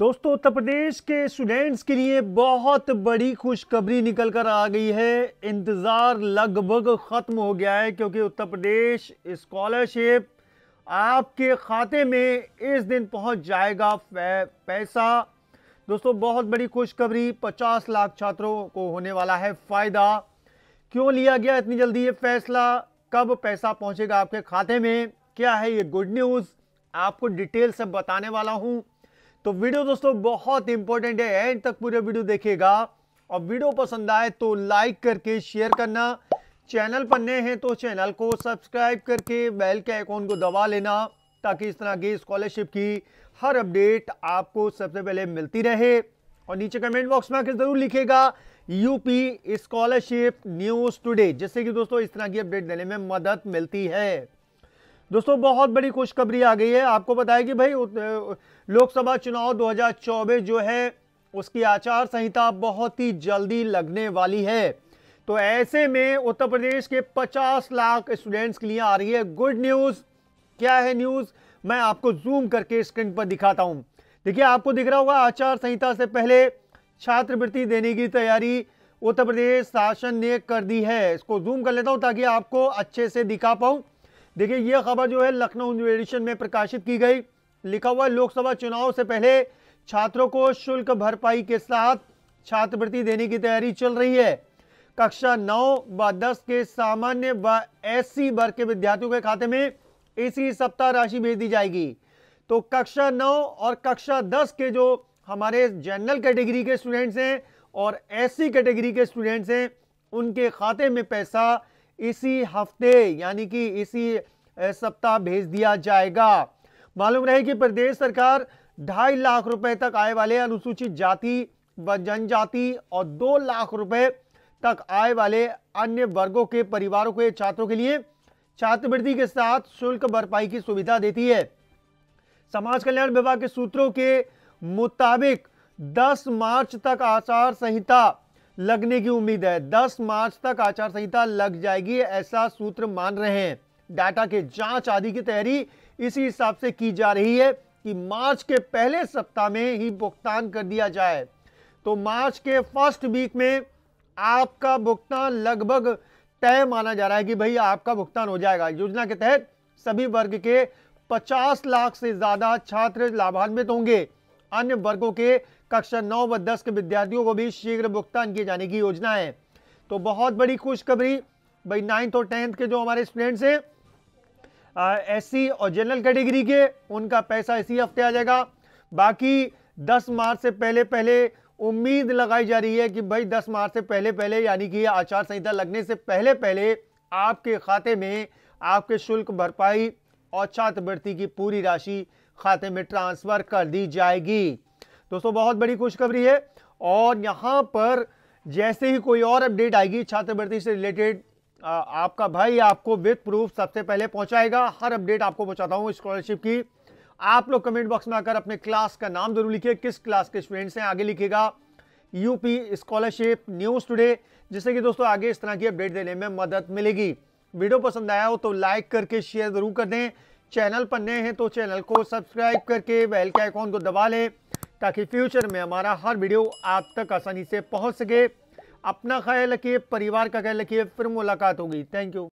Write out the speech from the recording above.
दोस्तों उत्तर प्रदेश के स्टूडेंट्स के लिए बहुत बड़ी खुशखबरी निकल कर आ गई है इंतज़ार लगभग ख़त्म हो गया है क्योंकि उत्तर प्रदेश स्कॉलरशिप आपके खाते में इस दिन पहुंच जाएगा पैसा दोस्तों बहुत बड़ी खुशखबरी 50 लाख छात्रों को होने वाला है फ़ायदा क्यों लिया गया इतनी जल्दी ये फैसला कब पैसा पहुँचेगा आपके खाते में क्या है ये गुड न्यूज़ आपको डिटेल से बताने वाला हूँ तो वीडियो दोस्तों बहुत इंपॉर्टेंट है एंड तक पूरा वीडियो देखिएगा और वीडियो पसंद आए तो लाइक करके शेयर करना चैनल पर नए हैं तो चैनल को सब्सक्राइब करके बेल के आइकॉन को दबा लेना ताकि इस तरह की स्कॉलरशिप की हर अपडेट आपको सबसे पहले मिलती रहे और नीचे कमेंट बॉक्स में आकर जरूर लिखेगा यूपी स्कॉलरशिप न्यूज टुडे जिससे कि दोस्तों इस तरह की अपडेट देने में मदद मिलती है दोस्तों बहुत बड़ी खुशखबरी आ गई है आपको बताया कि भाई लोकसभा चुनाव 2024 जो है उसकी आचार संहिता बहुत ही जल्दी लगने वाली है तो ऐसे में उत्तर प्रदेश के 50 लाख स्टूडेंट्स के लिए आ रही है गुड न्यूज़ क्या है न्यूज़ मैं आपको जूम करके स्क्रीन पर दिखाता हूं देखिए आपको दिख रहा होगा आचार संहिता से पहले छात्रवृत्ति देने की तैयारी उत्तर प्रदेश शासन ने कर दी है इसको जूम कर लेता हूं ताकि आपको अच्छे से दिखा पाऊं देखिए यह खबर जो है लखनऊ एडिशन में प्रकाशित की गई लिखा हुआ लोकसभा चुनाव से पहले छात्रों को शुल्क भरपाई के साथ छात्रवृत्ति देने की तैयारी चल रही है कक्षा नौ व दस के सामान्य व एस वर्ग के विद्यार्थियों के खाते में इसी सप्ताह राशि भेज दी जाएगी तो कक्षा नौ और कक्षा दस के जो हमारे जनरल कैटेगरी के स्टूडेंट्स हैं और एस कैटेगरी के स्टूडेंट्स हैं उनके खाते में पैसा इसी हफ्ते यानी कि इसी सप्ताह भेज दिया जाएगा मालूम रहे कि प्रदेश सरकार ढाई लाख रुपए तक आय वाले अनुसूचित जाति व जनजाति और दो लाख रुपए तक आय वाले अन्य वर्गों के परिवारों के छात्रों के लिए छात्रवृत्ति के साथ शुल्क भरपाई की सुविधा देती है समाज कल्याण विभाग के सूत्रों के मुताबिक 10 मार्च तक आचार संहिता लगने की उम्मीद है 10 मार्च तक आचार संहिता लग जाएगी ऐसा सूत्र मान रहे हैं डाटा के जांच आदि की तैयारी इसी हिसाब से की जा रही है कि मार्च के पहले सप्ताह में ही भुगतान कर दिया जाए तो मार्च के फर्स्ट वीक में आपका भुगतान लगभग तय माना जा रहा है कि भाई आपका भुगतान हो जाएगा योजना के तहत सभी वर्ग के 50 लाख से ज़्यादा छात्र लाभान्वित होंगे अन्य वर्गों के कक्षा नौ व दस के विद्यार्थियों को भी शीघ्र भुगतान किए जाने की योजना है तो बहुत बड़ी खुशखबरी भाई नाइन्थ और टेंथ के जो हमारे स्टूडेंट्स हैं एस और जनरल कैटेगरी के उनका पैसा इसी हफ्ते आ जाएगा बाकी 10 मार्च से पहले पहले उम्मीद लगाई जा रही है कि भाई 10 मार्च से पहले पहले यानी कि आचार संहिता लगने से पहले पहले आपके खाते में आपके शुल्क भरपाई और छात्रवृत्ति की पूरी राशि खाते में ट्रांसफर कर दी जाएगी दोस्तों बहुत बड़ी खुशखबरी है और यहाँ पर जैसे ही कोई और अपडेट आएगी छात्रवृत्ति से रिलेटेड आपका भाई आपको विथ प्रूफ सबसे पहले पहुँचाएगा हर अपडेट आपको पहुँचाता हूँ स्कॉलरशिप की आप लोग कमेंट बॉक्स में आकर अपने क्लास का नाम जरूर लिखिए किस क्लास के स्टूडेंट्स हैं आगे लिखेगा यूपी स्कॉलरशिप न्यूज़ टुडे जिससे कि दोस्तों आगे इस तरह की अपडेट देने में मदद मिलेगी वीडियो पसंद आया हो तो लाइक करके शेयर ज़रूर कर दें चैनल पर नए हैं तो चैनल को सब्सक्राइब करके बेल के आइकॉन को दबा लें ताकि फ्यूचर में हमारा हर वीडियो आप तक आसानी से पहुंच सके अपना ख्याल रखिए परिवार का ख्याल रखिए फिर मुलाकात होगी थैंक यू